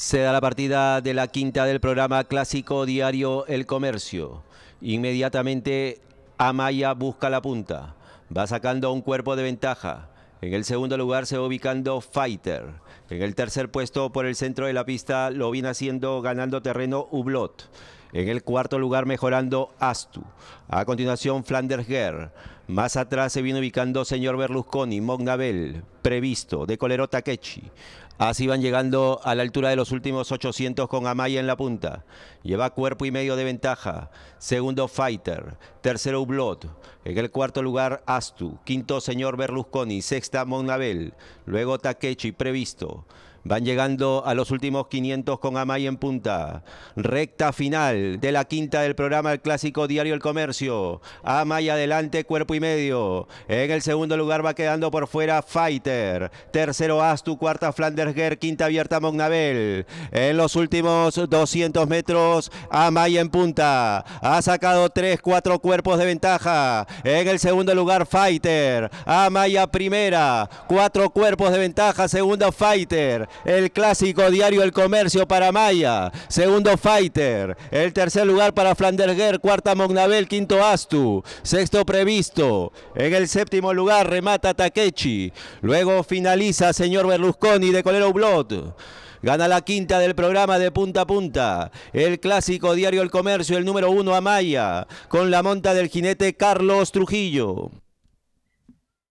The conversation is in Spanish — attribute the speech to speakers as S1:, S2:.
S1: Se da la partida de la quinta del programa clásico diario El Comercio. Inmediatamente Amaya busca la punta. Va sacando un cuerpo de ventaja. En el segundo lugar se va ubicando Fighter. En el tercer puesto por el centro de la pista lo viene haciendo ganando terreno Ublot. En el cuarto lugar mejorando Astu. A continuación Flanders Más atrás se viene ubicando señor Berlusconi, Mognabel, Previsto, de Colero Takechi. Así van llegando a la altura de los últimos 800 con Amaya en la punta. Lleva cuerpo y medio de ventaja. Segundo Fighter. Tercero Ublot. En el cuarto lugar Astu. Quinto Señor Berlusconi. Sexta Mognabel. Luego Takechi previsto. Van llegando a los últimos 500 con Amaya en punta. Recta final de la quinta del programa El Clásico Diario El Comercio. Amaya adelante, cuerpo y medio. En el segundo lugar va quedando por fuera Fighter. Tercero Astu, cuarta Flandersger, quinta abierta Mognabel. En los últimos 200 metros, Amaya en punta. Ha sacado tres, cuatro cuerpos de ventaja. En el segundo lugar Fighter. Amaya primera. Cuatro cuerpos de ventaja. Segundo Fighter el clásico diario El Comercio para Maya, segundo Fighter, el tercer lugar para Flanderguer, cuarta Mognabel, quinto Astu, sexto Previsto, en el séptimo lugar remata Takechi, luego finaliza señor Berlusconi de Colero Blood, Gana la quinta del programa de punta a punta. El clásico diario El Comercio, el número uno Amaya, con la monta del jinete Carlos Trujillo.